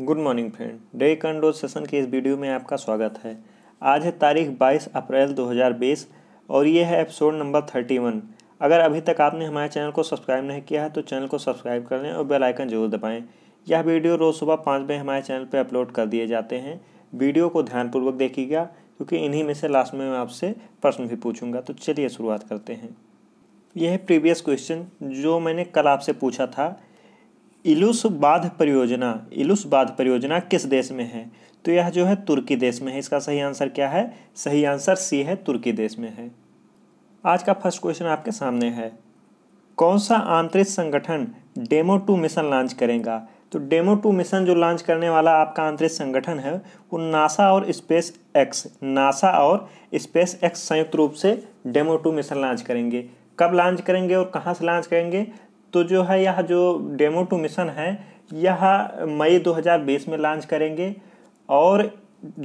good morning friend डे कंडोज session के इस वीडियो में आपका स्वागत है आज है तारीख 22 अप्रैल 2020 और ये है एपिसोड नंबर 31 अगर अभी तक आपने हमारे चैनल को सब्सक्राइब नहीं किया है तो चैनल को सब्सक्राइब कर लें और बेल आइकन जरूर दबाएं यह वीडियो रोज़ सुबह पाँच बजे हमारे चैनल पर अपलोड कर दिए जाते हैं वीडियो को ध्यानपूर्वक देखिएगा क्योंकि इन्हीं में से लास्ट में मैं आपसे प्रश्न भी पूछूंगा तो चलिए शुरुआत करते हैं यह है प्रीवियस क्वेश्चन जो मैंने कल आपसे पूछा था इलुस बाध परियोजना इलुस बाध परियोजना किस देश में है तो यह जो है तुर्की देश में है इसका सही आंसर क्या है सही आंसर सी है तुर्की देश में है आज का फर्स्ट क्वेश्चन आपके सामने है कौन सा आंतरिक संगठन डेमो टू मिशन लॉन्च करेगा तो डेमो टू मिशन जो लॉन्च करने वाला आपका आंतरिक संगठन है वो नासा और स्पेस एक्स नासा और स्पेस एक्स संयुक्त रूप से डेमो टू मिशन लॉन्च करेंगे कब लॉन्च करेंगे और कहाँ से लॉन्च करेंगे तो जो है यह जो डेमो टू मिशन है यह मई 2020 में लॉन्च करेंगे और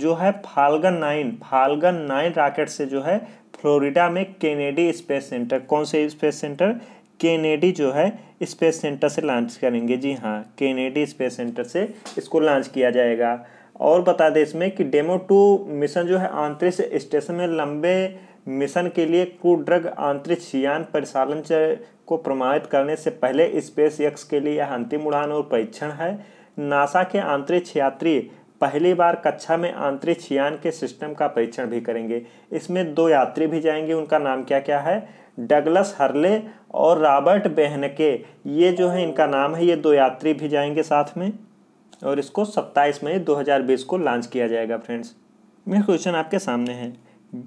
जो है Falcon nine Falcon nine rocket से जो है फ्लोरिडा में केनेडी स्पेस सेंटर कौन से स्पेस सेंटर केनेडी जो है स्पेस सेंटर से लॉन्च करेंगे जी हाँ केनेडी स्पेस सेंटर से इसको लॉन्च किया जाएगा और बता दें इसमें कि डेमो टू मिशन जो है अंतरिक्ष स्टेशन में लंबे मिशन के लिए क्रू ड्रग अंतरिक्ष यान परिचालन को प्रमाणित करने से पहले स्पेस एक्स के लिए यह अंतिम उड़ान और परीक्षण है नासा के अंतरिक्ष यात्री पहली बार कक्षा में अंतरिक्ष यान के सिस्टम का परीक्षण भी करेंगे इसमें दो यात्री भी जाएंगे उनका नाम क्या क्या है डगलस हरले और रॉबर्ट बेहनके ये जो है इनका नाम है ये दो यात्री भी जाएंगे साथ में और इसको 27 मई 2020 को लॉन्च किया जाएगा फ्रेंड्स मेरा क्वेश्चन आपके सामने है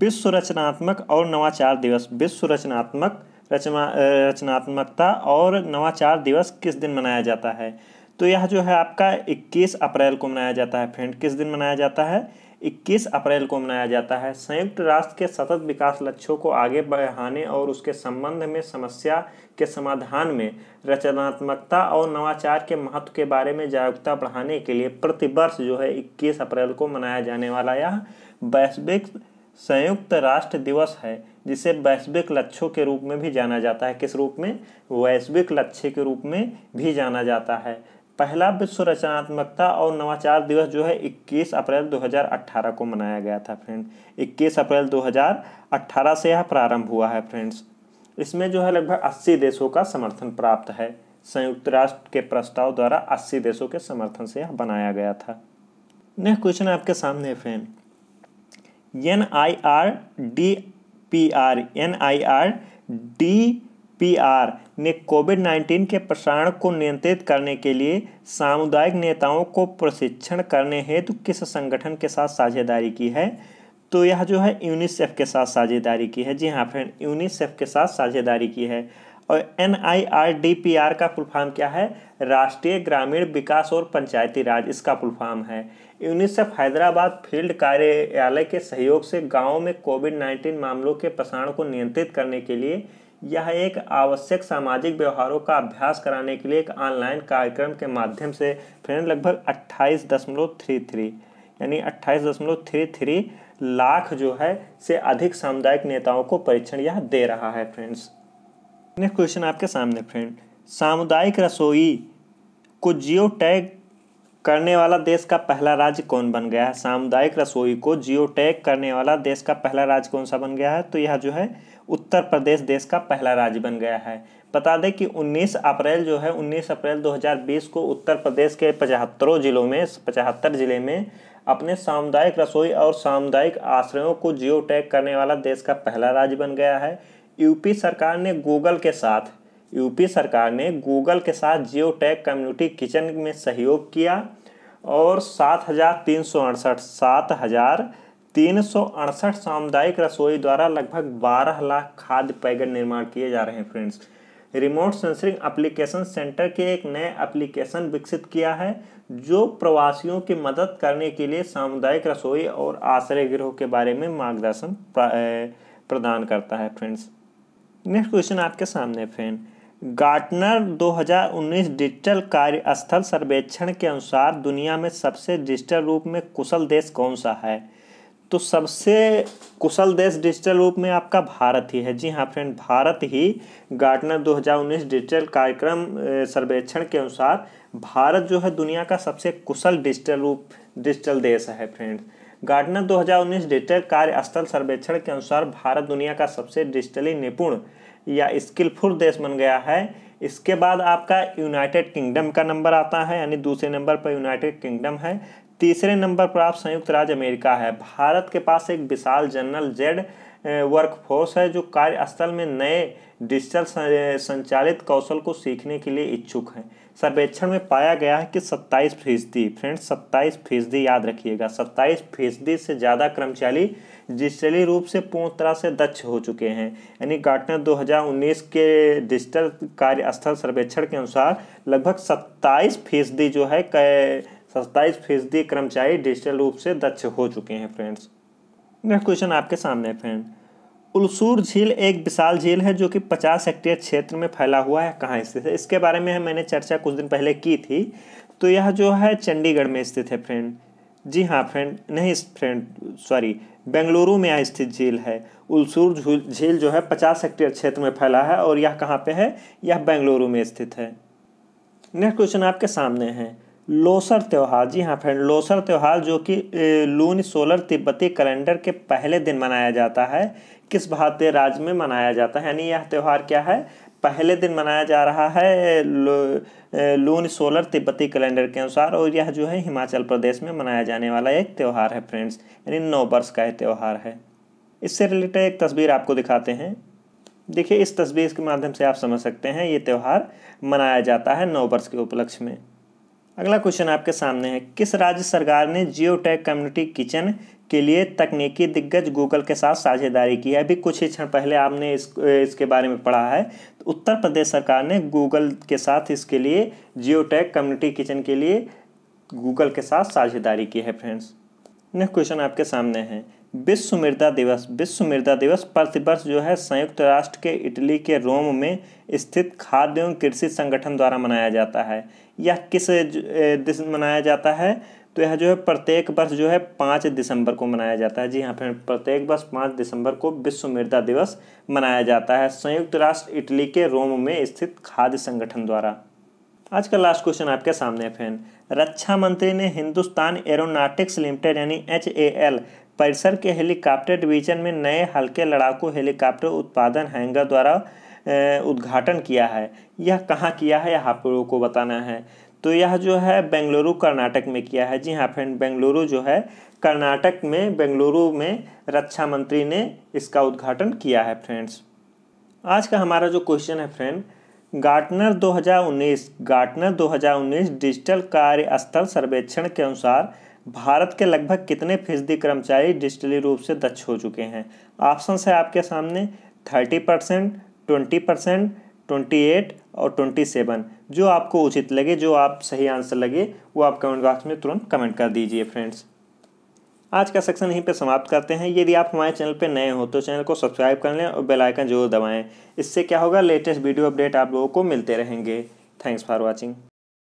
विश्व रचनात्मक और नवाचार दिवस विश्व रचनात्मक रचना रचनात्मकता और नवाचार दिवस किस दिन मनाया जाता है तो यह जो है आपका 21 अप्रैल को मनाया जाता है फ्रेंड किस दिन मनाया जाता है 21 अप्रैल को मनाया जाता है संयुक्त राष्ट्र के सतत विकास लक्ष्यों को आगे बढ़ाने और उसके संबंध में समस्या के समाधान में रचनात्मकता और नवाचार के महत्व के बारे में जागरूकता बढ़ाने के लिए प्रतिवर्ष जो है 21 अप्रैल को मनाया जाने वाला यह वैश्विक संयुक्त राष्ट्र दिवस है जिसे वैश्विक लक्ष्यों के रूप में भी जाना जाता है किस रूप में वैश्विक लक्ष्य के रूप में भी जाना जाता है पहला विश्व रचनात्मकता और नवाचार दिवस जो है 21 अप्रैल 2018 को मनाया गया था फ्रेंड 21 अप्रैल 2018 से यह प्रारंभ हुआ है फ्रेंड्स इसमें जो है लगभग 80 देशों का समर्थन प्राप्त है संयुक्त राष्ट्र के प्रस्ताव द्वारा 80 देशों के समर्थन से यह बनाया गया था नेक्स्ट क्वेश्चन आपके सामने है friend N I R D P R N I R D PR ने कोविड 19 के प्रसारण को नियंत्रित करने के लिए सामुदायिक नेताओं को प्रशिक्षण करने हेतु किस संगठन के साथ साझेदारी की है तो यह जो है यूनिसेफ के साथ साझेदारी की है जी हाँ फ्रेंड यूनिसेफ के साथ साझेदारी की है और N I R D P R का फुलफार्म क्या है राष्ट्रीय ग्रामीण विकास और पंचायती राज इसका फुलफार्म है यूनिसेफ हैदराबाद फील्ड कार्यालय के सहयोग से गाँव में कोविड नाइन्टीन मामलों के प्रसारण को नियंत्रित करने के लिए यह एक आवश्यक सामाजिक व्यवहारों का अभ्यास कराने के लिए एक ऑनलाइन कार्यक्रम के माध्यम से फ्रेंड लगभग अट्ठाईस दशमलव थ्री थ्री यानी अट्ठाईस दशमलव थ्री थ्री लाख जो है से अधिक सामुदायिक नेताओं को परीक्षण यह दे रहा है फ्रेंड्स नेक्स्ट क्वेश्चन आपके सामने फ्रेंड सामुदायिक रसोई को जियो टैग करने वाला देश का पहला राज्य कौन बन गया है सामुदायिक रसोई को जियो टैग करने वाला देश का पहला राज्य कौन सा बन गया है तो यह जो है उत्तर प्रदेश देश का पहला राज्य बन गया है बता दें कि 19 अप्रैल जो है 19 अप्रैल 2020 को उत्तर प्रदेश के पचहत्तरों जिलों में पचहत्तर जिले में अपने सामुदायिक रसोई और सामुदायिक आश्रयों को जियो टैग करने वाला देश का पहला राज्य बन गया है यूपी सरकार ने गूगल के साथ यूपी सरकार ने गूगल के साथ जियो टैग कम्युनिटी किचन में सहयोग किया और सात हज़ार तीन सौ अड़सठ सात हज़ार तीन सामुदायिक रसोई द्वारा लगभग 12 लाख खाद्य पैकेट निर्माण किए जा रहे हैं friends remote sensing application centre के एक नए एप्लीकेशन विकसित किया है जो प्रवासियों की मदद करने के लिए सामुदायिक रसोई और आश्रय गृह के बारे में मार्गदर्शन प्रदान करता है फ्रेंड्स नेक्स्ट क्वेश्चन आपके सामने फ्रेंड गार्टनर 2019 डिजिटल कार्यस्थल सर्वेक्षण के अनुसार दुनिया में सबसे डिजिटल रूप में कुशल देश कौन सा है तो सबसे कुशल देश डिजिटल रूप में आपका भारत ही है जी हाँ फ्रेंड भारत ही गार्डनर 2019 डिजिटल कार्यक्रम सर्वेक्षण के अनुसार भारत जो है दुनिया का सबसे कुशल डिजिटल रूप डिजिटल देश है फ्रेंड गार्डनर 2019 डिजिटल कार्यस्थल सर्वेक्षण के अनुसार भारत दुनिया का सबसे डिजिटली निपुण या स्किलफुल देश बन गया है इसके बाद आपका यूनाइटेड किंगडम का नंबर आता है यानी दूसरे नंबर पर यूनाइटेड किंगडम है तीसरे नंबर पर आप संयुक्त राज्य अमेरिका है भारत के पास एक विशाल जनरल जेड वर्कफोर्स है जो कार्यस्थल में नए डिजिटल संचालित कौशल को सीखने के लिए इच्छुक हैं सर्वेक्षण में पाया गया है कि 27 फीसदी फ्रेंड्स 27 फीसदी याद रखिएगा 27 फीसदी से ज़्यादा कर्मचारी डिजिटली रूप से पूर्ण तरह से दक्ष हो चुके हैं यानी गार्टनर 2019 के डिजिटल कार्यस्थल सर्वेक्षण के अनुसार लगभग 27 फीसदी जो है सत्ताईस फीसदी कर्मचारी डिजिटल रूप से दक्ष हो चुके हैं फ्रेंड्स नेक्स्ट क्वेश्चन आपके सामने है फ्रेंड उलसूर झील एक विशाल झील है जो कि 50 हेक्टेयर क्षेत्र में फैला हुआ है कहाँ स्थित है इसके बारे में मैंने चर्चा कुछ दिन पहले की थी तो यह जो है चंडीगढ़ में स्थित है फ्रेंड जी हाँ फ्रेंड नहीं फ्रेंड सॉरी बेंगलुरु में यह स्थित झील है उलसूर झील जो है पचास हेक्टेयर क्षेत्र में फैला है और यह कहाँ पे है यह बेंगलुरु में स्थित है नेक्स्ट क्वेश्चन आपके सामने है लोसर त्यौहार जी हाँ फ्रेंड लोसर त्यौहार जो कि लून सोलर तिब्बती कैलेंडर के पहले दिन मनाया जाता है किस भारतीय राज्य में मनाया जाता है यानी यह त्यौहार क्या है पहले दिन मनाया जा रहा है लून सोलर तिब्बती कैलेंडर के अनुसार और यह जो है हिमाचल प्रदेश में मनाया जाने वाला एक त्यौहार है फ्रेंड्स यानी नौ वर्ष का यह त्यौहार है इससे रिलेटेड एक तस्वीर आपको दिखाते हैं देखिए इस तस्वीर के माध्यम से आप समझ सकते हैं ये त्यौहार मनाया जाता है नौ वर्ष के उपलक्ष्य में अगला क्वेश्चन आपके सामने है किस राज्य सरकार ने जियो कम्युनिटी किचन के लिए तकनीकी दिग्गज गूगल के साथ साझेदारी की है अभी कुछ ही क्षण पहले आपने इस इसके बारे में पढ़ा है तो उत्तर प्रदेश सरकार ने गूगल के साथ इसके लिए जियो कम्युनिटी किचन के लिए गूगल के साथ साझेदारी की है फ्रेंड्स नेक्स्ट क्वेश्चन आपके सामने है विश्व मृदा दिवस विश्व मृदा दिवस प्रतिवर्ष जो है संयुक्त राष्ट्र के इटली के रोम में स्थित खाद्य एवं कृषि संगठन द्वारा मनाया जाता है यह किस दिन मनाया जाता है तो यह जो है प्रत्येक वर्ष जो है पाँच दिसंबर को मनाया जाता है जी हाँ फ्रेंड प्रत्येक वर्ष पाँच दिसंबर को विश्व मृदा दिवस मनाया जाता है संयुक्त राष्ट्र इटली के रोम में स्थित खाद्य संगठन द्वारा आज का लास्ट क्वेश्चन आपके सामने है फ्रेंड रक्षा मंत्री ने हिंदुस्तान एरोनाटिक्स लिमिटेड यानी एच ए एल परिसर के हेलीकॉप्टर डिवीजन में नए हल्के लड़ाकू हेलीकॉप्टर उत्पादन हैंगर द्वारा उद्घाटन किया है यह कहाँ किया है यह आप लोगों को बताना है तो यह जो है बेंगलुरु कर्नाटक में किया है जी हाँ फ्रेंड बेंगलुरु जो है कर्नाटक में बेंगलुरु में रक्षा मंत्री ने इसका उद्घाटन किया है फ्रेंड्स आज का हमारा जो क्वेश्चन है फ्रेंड गार्टनर 2019 गार्टनर 2019 डिजिटल कार्यस्थल सर्वेक्षण के अनुसार भारत के लगभग कितने फीसदी कर्मचारी डिजिटली रूप से दक्ष हो चुके हैं ऑप्शन है आपके सामने thirty percent twenty percent twenty eight और ट्वेंटी सेवन जो आपको उचित लगे जो आप सही आंसर लगे वो आप कमेंट बॉक्स में तुरंत कमेंट कर दीजिए फ्रेंड्स आज का सेक्शन यहीं पे समाप्त करते हैं यदि आप हमारे चैनल पे नए हो तो चैनल को सब्सक्राइब कर लें और बेल आइकन जरूर दबाएं इससे क्या होगा लेटेस्ट वीडियो अपडेट आप लोगों को मिलते रहेंगे थैंक्स फॉर वाचिंग